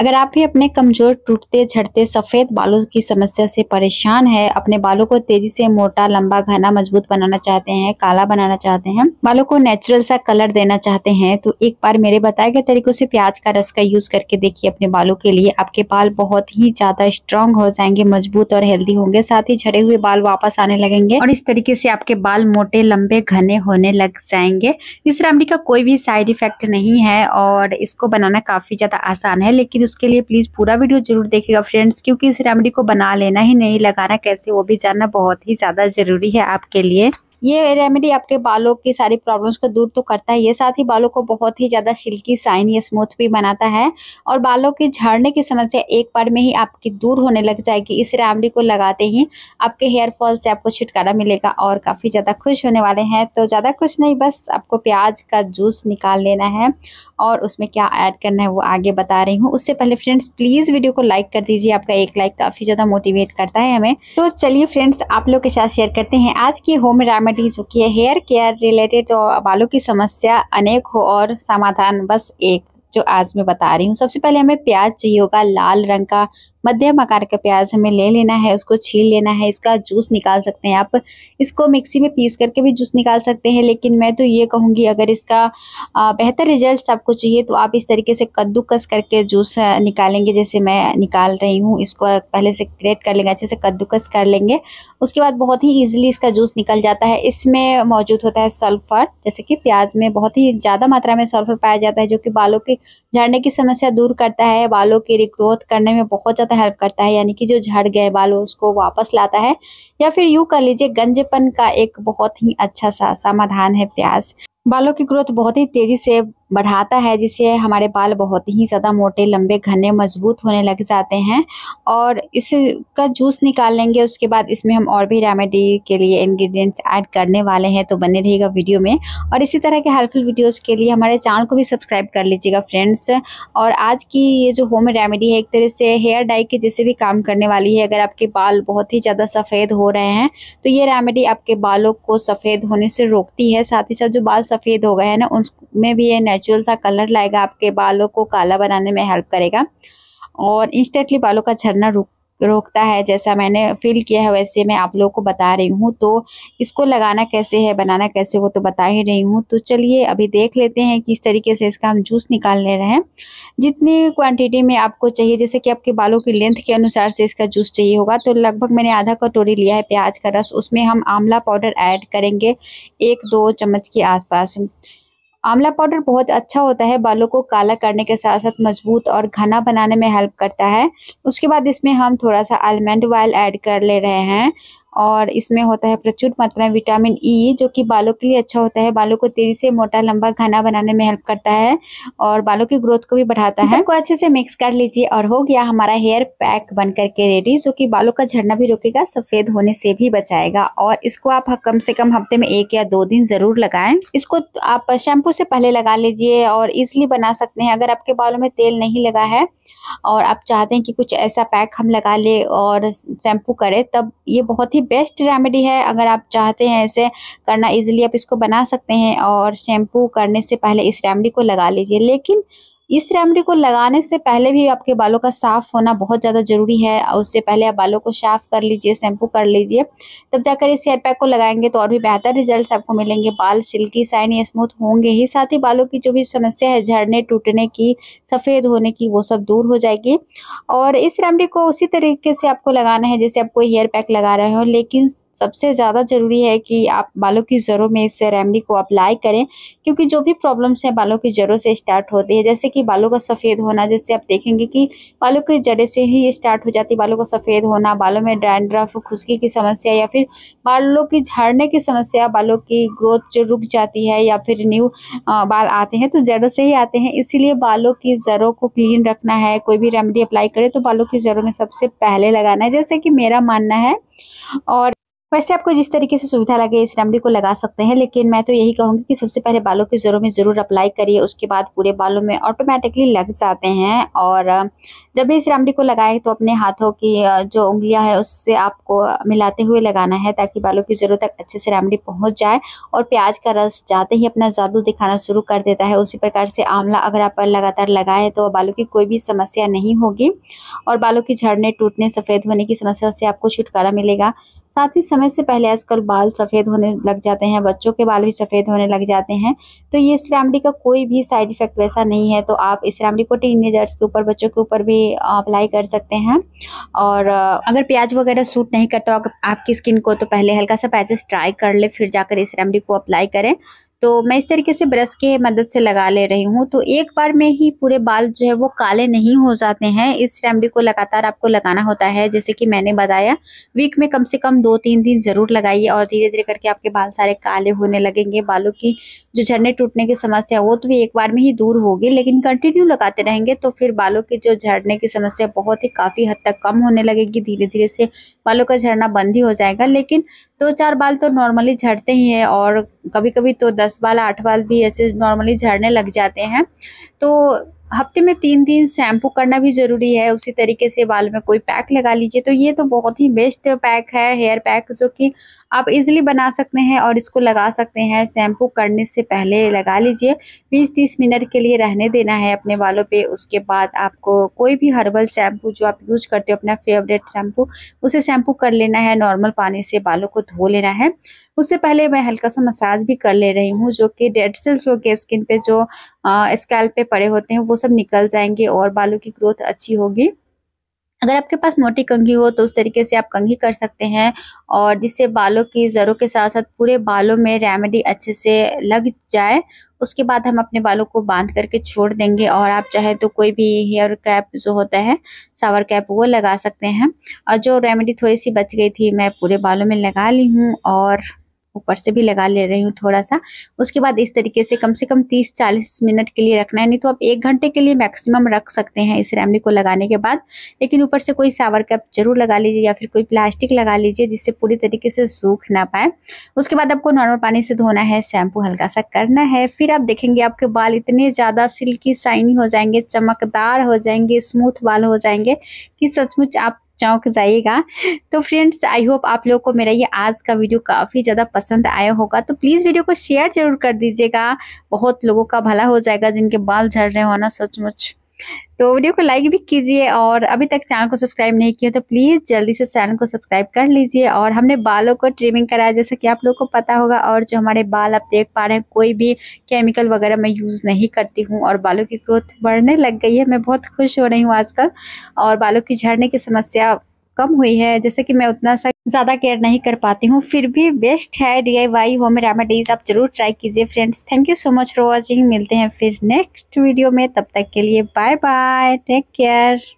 अगर आप भी अपने कमजोर टूटते झड़ते सफेद बालों की समस्या से परेशान है अपने बालों को तेजी से मोटा लंबा घना मजबूत बनाना चाहते हैं काला बनाना चाहते हैं बालों को नेचुरल सा कलर देना चाहते हैं तो एक बार मेरे बताए गए तरीकों से प्याज का रस का यूज करके देखिए अपने बालों के लिए आपके बाल बहुत ही ज्यादा स्ट्रांग हो जाएंगे मजबूत और हेल्दी होंगे साथ ही झड़े हुए बाल वापस आने लगेंगे और इस तरीके से आपके बाल मोटे लंबे घने होने लग जाएंगे इस रेमडी का कोई भी साइड इफेक्ट नहीं है और इसको बनाना काफी ज्यादा आसान है लेकिन उसके लिए प्लीज़ पूरा वीडियो जरूर देखेगा फ्रेंड्स क्योंकि इस रेमेडी को बना लेना ही नहीं लगाना कैसे वो भी जानना बहुत ही ज़्यादा ज़रूरी है आपके लिए ये रेमेडी आपके बालों की सारी प्रॉब्लम्स को दूर तो करता है ये साथ ही बालों को बहुत ही ज़्यादा सिल्की या स्मूथ भी बनाता है और बालों की झड़ने की समस्या एक बार में ही आपकी दूर होने लग जाएगी इस रेमेडी को लगाते ही आपके हेयर फॉल से आपको छुटकारा मिलेगा और काफ़ी ज़्यादा खुश होने वाले हैं तो ज़्यादा कुछ नहीं बस आपको प्याज का जूस निकाल लेना है और उसमें क्या ऐड करना है वो आगे बता रही हूँ उससे पहले फ्रेंड्स प्लीज़ वीडियो को लाइक कर दीजिए आपका एक लाइक काफ़ी ज़्यादा मोटिवेट करता है हमें तो चलिए फ्रेंड्स आप लोग के साथ शेयर करते हैं आज की होम रेमेडी मरीज हो कि हेयर केयर रिलेटेड तो बालों की समस्या अनेक हो और समाधान बस एक जो आज मैं बता रही हूँ सबसे पहले हमें प्याज चाहिए होगा लाल रंग का मध्यम आकार का प्याज हमें ले लेना है उसको छील लेना है इसका जूस निकाल सकते हैं आप इसको मिक्सी में पीस करके भी जूस निकाल सकते हैं लेकिन मैं तो ये कहूँगी अगर इसका बेहतर रिजल्ट सबको चाहिए तो आप इस तरीके से कद्दूकस करके जूस निकालेंगे जैसे मैं निकाल रही हूँ इसको पहले से ग्रेट कर लेंगे अच्छे से कद्दूकस कर लेंगे उसके बाद बहुत ही ईजिली इसका जूस निकल जाता है इसमें मौजूद होता है सल्फर जैसे कि प्याज में बहुत ही ज़्यादा मात्रा में सल्फर पाया जाता है जो कि बालों के झड़ने की समस्या दूर करता है बालों के रिग्रोथ करने में बहुत ज़्यादा हेल्प करता है यानी कि जो झड़ गए बाल उसको वापस लाता है या फिर यूँ कर लीजिए गंजेपन का एक बहुत ही अच्छा सा समाधान है प्याज बालों की ग्रोथ बहुत ही तेज़ी से बढ़ाता है जिससे हमारे बाल बहुत ही ज़्यादा मोटे लंबे घने मजबूत होने लग जाते हैं और इसका जूस निकाल लेंगे उसके बाद इसमें हम और भी रेमेडी के लिए इंग्रेडिएंट्स ऐड करने वाले हैं तो बने रहिएगा वीडियो में और इसी तरह के हेल्पफुल वीडियोज़ के लिए हमारे चैनल को भी सब्सक्राइब कर लीजिएगा फ्रेंड्स और आज की ये जो होम रेमेडी है एक तरह से हेयर डाई के जैसे भी काम करने वाली है अगर आपके बाल बहुत ही ज़्यादा सफ़ेद हो रहे हैं तो ये रेमेडी आपके बालों को सफ़ेद होने से रोकती है साथ ही साथ जो बाल सफ़ेद हो गए हैं ना उनमें भी ये नेचुरल सा कलर लाएगा आपके बालों को काला बनाने में हेल्प करेगा और इंस्टेंटली बालों का झरना रुक रोकता है जैसा मैंने फील किया है वैसे मैं आप लोगों को बता रही हूँ तो इसको लगाना कैसे है बनाना कैसे वो तो बता ही रही हूँ तो चलिए अभी देख लेते हैं किस तरीके से इसका हम जूस निकाल ले रहे हैं जितनी क्वांटिटी में आपको चाहिए जैसे कि आपके बालों की लेंथ के अनुसार से इसका जूस चाहिए होगा तो लगभग मैंने आधा कटोरी लिया है प्याज का रस उसमें हम आंवला पाउडर ऐड करेंगे एक दो चम्मच के आसपास आंवला पाउडर बहुत अच्छा होता है बालों को काला करने के साथ साथ मजबूत और घना बनाने में हेल्प करता है उसके बाद इसमें हम थोड़ा सा आलमंड ऑयल ऐड कर ले रहे हैं और इसमें होता है प्रचुर मात्रा में विटामिन ई e, जो कि बालों के लिए अच्छा होता है बालों को तेजी से मोटा लंबा घना बनाने में हेल्प करता है और बालों की ग्रोथ को भी बढ़ाता है इसको अच्छे से मिक्स कर लीजिए और हो गया हमारा हेयर पैक बन करके रेडी जो कि बालों का झड़ना भी रोकेगा सफेद होने से भी बचाएगा और इसको आप कम से कम हफ्ते में एक या दो दिन जरूर लगाए इसको आप शैम्पू से पहले लगा लीजिए और इजली बना सकते हैं अगर आपके बालों में तेल नहीं लगा है और आप चाहते हैं कि कुछ ऐसा पैक हम लगा ले और शैम्पू करें तब ये बहुत ही बेस्ट रेमेडी है अगर आप चाहते हैं ऐसे करना इजीली आप इसको बना सकते हैं और शैम्पू करने से पहले इस रेमेडी को लगा लीजिए लेकिन इस रेमडी को लगाने से पहले भी आपके बालों का साफ होना बहुत ज़्यादा ज़रूरी है और उससे पहले आप बालों को साफ कर लीजिए शैम्पू कर लीजिए तब जाकर इस हेयर पैक को लगाएंगे तो और भी बेहतर रिजल्ट आपको मिलेंगे बाल सिल्की साइन या स्मूथ होंगे ही साथ ही बालों की जो भी समस्या है झड़ने टूटने की सफ़ेद होने की वो सब दूर हो जाएगी और इस रेमडी को उसी तरीके से आपको लगाना है जैसे आप कोई हेयर पैक लगा रहे हो लेकिन सबसे ज़्यादा ज़रूरी है कि आप बालों की जड़ों में इस रेमडी को अप्लाई करें क्योंकि जो भी प्रॉब्लम्स हैं बालों की जड़ों से स्टार्ट होती है जैसे कि बालों का सफ़ेद होना जैसे आप देखेंगे कि बालों की जड़े से ही स्टार्ट हो जाती है बालों का सफ़ेद होना बालों में डैंड्रफ खुशकी की समस्या या फिर बालों की झाड़ने की समस्या बालों की ग्रोथ जो रुक जाती है या फिर न्यू बाल आते हैं तो जड़ों से ही आते हैं इसीलिए बालों की जड़ों को क्लीन रखना है कोई भी रेमडी अप्लाई करें तो बालों की जड़ों में सबसे पहले लगाना है जैसे कि मेरा मानना है और वैसे आपको जिस तरीके से सुविधा लगे इस रेमडी को लगा सकते हैं लेकिन मैं तो यही कहूँगी कि सबसे पहले बालों के जोरों में ज़रूर अप्लाई करिए उसके बाद पूरे बालों में ऑटोमेटिकली लग जाते हैं और जब भी इस रेमडी को लगाए तो अपने हाथों की जो उंगलियाँ है उससे आपको मिलाते हुए लगाना है ताकि बालों की ज़रूरत तक अच्छे से रेमडी पहुँच जाए और प्याज का रस जाते ही अपना जादू दिखाना शुरू कर देता है उसी प्रकार से आंवला अगर आप लगातार लगाएं तो बालों की कोई भी समस्या नहीं होगी और बालों की झड़ने टूटने सफ़ेद होने की समस्या से आपको छुटकारा मिलेगा साथ ही समय से पहले आजकल बाल सफ़ेद होने लग जाते हैं बच्चों के बाल भी सफ़ेद होने लग जाते हैं तो ये इस रेमडी का कोई भी साइड इफ़ेक्ट वैसा नहीं है तो आप इस रेमडी को टीनेजर्स के ऊपर बच्चों के ऊपर भी अप्लाई कर सकते हैं और अगर प्याज वगैरह सूट नहीं करता आपकी स्किन को तो पहले हल्का सा पैचेस ट्राई कर ले फिर जाकर इस रेमडी को अप्लाई करें तो मैं इस तरीके से ब्रश के मदद से लगा ले रही हूँ तो एक बार में ही पूरे बाल जो है वो काले नहीं हो जाते हैं इस रेमडी को लगातार आपको लगाना होता है जैसे कि मैंने बताया वीक में कम से कम दो तीन दिन ज़रूर लगाइए और धीरे धीरे करके आपके बाल सारे काले होने लगेंगे बालों की जो झरने टूटने की समस्या वो तो भी एक बार में ही दूर होगी लेकिन कंटिन्यू लगाते रहेंगे तो फिर बालों की जो झरने की समस्या बहुत ही काफ़ी हद तक कम होने लगेगी धीरे धीरे से बालों का झरना बंद ही हो जाएगा लेकिन दो चार बाल तो नॉर्मली झड़ते ही हैं और कभी कभी तो दस बाल आठ बाल भी ऐसे नॉर्मली झड़ने लग जाते हैं तो हफ्ते में तीन दिन शैम्पू करना भी ज़रूरी है उसी तरीके से बाल में कोई पैक लगा लीजिए तो ये तो बहुत ही बेस्ट पैक है हेयर पैक जो कि आप इजीली बना सकते हैं और इसको लगा सकते हैं शैम्पू करने से पहले लगा लीजिए 20-30 मिनट के लिए रहने देना है अपने बालों पे उसके बाद आपको कोई भी हर्बल शैम्पू जो आप यूज करते हो अपना फेवरेट शैम्पू उसे शैम्पू कर लेना है नॉर्मल पानी से बालों को धो लेना है उससे पहले मैं हल्का सा मसाज भी कर ले रही हूँ जो कि डेड सेल्स हो गए स्किन पे जो स्कैल्प पे पड़े होते हैं वो सब निकल जाएंगे और बालों की ग्रोथ अच्छी होगी अगर आपके पास मोटी कंघी हो तो उस तरीके से आप कंघी कर सकते हैं और जिससे बालों की जरों के साथ साथ पूरे बालों में रेमेडी अच्छे से लग जाए उसके बाद हम अपने बालों को बांध करके छोड़ देंगे और आप चाहे तो कोई भी हेयर कैप जो होता है सावर कैप वो लगा सकते हैं और जो रेमेडी थोड़ी सी बच गई थी मैं पूरे बालों में लगा ली हूँ और ऊपर से भी लगा ले रही हूँ थोड़ा सा उसके बाद इस तरीके से कम से कम 30-40 मिनट के लिए रखना है नहीं तो आप एक घंटे के लिए मैक्सिमम रख सकते हैं इस रैमली को लगाने के बाद लेकिन ऊपर से कोई सावर कैप जरूर लगा लीजिए या फिर कोई प्लास्टिक लगा लीजिए जिससे पूरी तरीके से सूख ना पाए उसके बाद आपको नॉर्मल पानी से धोना है शैम्पू हल्का सा करना है फिर आप देखेंगे आपके बाल इतने ज़्यादा सिल्की शाइनी हो जाएंगे चमकदार हो जाएंगे स्मूथ बाल हो जाएंगे कि सचमुच आप चौंक जाइएगा तो फ्रेंड्स आई होप आप लोगों को मेरा ये आज का वीडियो काफ़ी ज़्यादा पसंद आया होगा तो प्लीज़ वीडियो को शेयर जरूर कर दीजिएगा बहुत लोगों का भला हो जाएगा जिनके बाल झड़ रहे हो ना सचमुच तो वीडियो को लाइक भी कीजिए और अभी तक चैनल को सब्सक्राइब नहीं किया तो प्लीज़ जल्दी से चैनल को सब्सक्राइब कर लीजिए और हमने बालों को ट्रिमिंग कराया जैसा कि आप लोगों को पता होगा और जो हमारे बाल आप देख पा रहे हैं कोई भी केमिकल वगैरह मैं यूज़ नहीं करती हूँ और बालों की ग्रोथ बढ़ने लग गई है मैं बहुत खुश हो रही हूँ आजकल और बालों की झड़ने की समस्या कम हुई है जैसे कि मैं उतना सा ज़्यादा केयर नहीं कर पाती हूँ फिर भी बेस्ट है D I Y home remedies आप जरूर ट्राई कीजिए friends thank you so much for watching मिलते हैं फिर नेक्स्ट वीडियो में तब तक के लिए बाय बाय टेक केयर